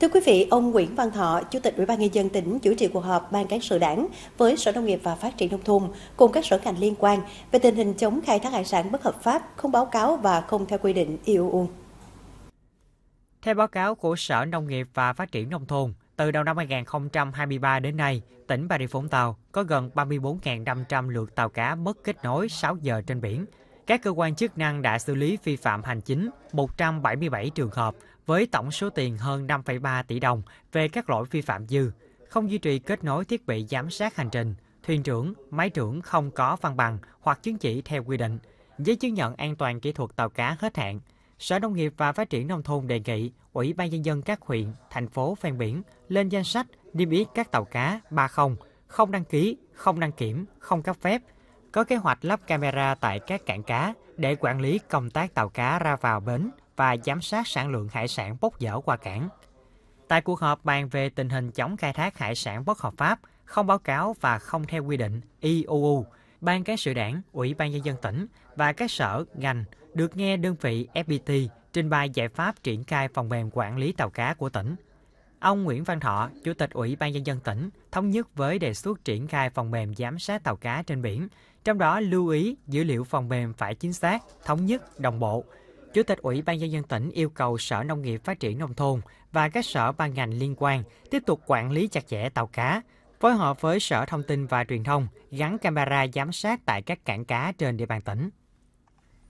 Thưa quý vị, ông Nguyễn Văn Thọ, Chủ tịch Ủy ban nhân dân tỉnh chủ trì cuộc họp Ban cán sự Đảng với Sở Nông nghiệp và Phát triển nông thôn cùng các sở ngành liên quan về tình hình chống khai thác hải sản bất hợp pháp, không báo cáo và không theo quy định IUU. Theo báo cáo của Sở Nông nghiệp và Phát triển nông thôn, từ đầu năm 2023 đến nay, tỉnh Bà Rịa Vũng Tàu có gần 34.500 lượt tàu cá mất kết nối 6 giờ trên biển. Các cơ quan chức năng đã xử lý vi phạm hành chính 177 trường hợp với tổng số tiền hơn 5,3 tỷ đồng về các lỗi vi phạm dư, không duy trì kết nối thiết bị giám sát hành trình, thuyền trưởng, máy trưởng không có văn bằng hoặc chứng chỉ theo quy định, giấy chứng nhận an toàn kỹ thuật tàu cá hết hạn. Sở Nông nghiệp và Phát triển Nông thôn đề nghị Ủy ban Nhân dân các huyện, thành phố ven biển lên danh sách niêm yết các tàu cá 30, không đăng ký, không đăng kiểm, không cấp phép, có kế hoạch lắp camera tại các cảng cá để quản lý công tác tàu cá ra vào bến và giám sát sản lượng hải sản bốc dở qua cảng. Tại cuộc họp bàn về tình hình chống khai thác hải sản bất hợp pháp, không báo cáo và không theo quy định IUU, e Ban Cán sự Đảng, Ủy ban Nhân dân tỉnh và các sở, ngành được nghe đơn vị FPT trình bày giải pháp triển khai phần mềm quản lý tàu cá của tỉnh. Ông Nguyễn Văn Thọ, Chủ tịch Ủy ban Nhân dân tỉnh, thống nhất với đề xuất triển khai phần mềm giám sát tàu cá trên biển, trong đó lưu ý dữ liệu phần mềm phải chính xác, thống nhất, đồng bộ, Chủ tịch Ủy ban nhân dân tỉnh yêu cầu Sở Nông nghiệp Phát triển Nông thôn và các sở ban ngành liên quan tiếp tục quản lý chặt chẽ tàu cá, phối hợp với Sở Thông tin và Truyền thông gắn camera giám sát tại các cảng cá trên địa bàn tỉnh.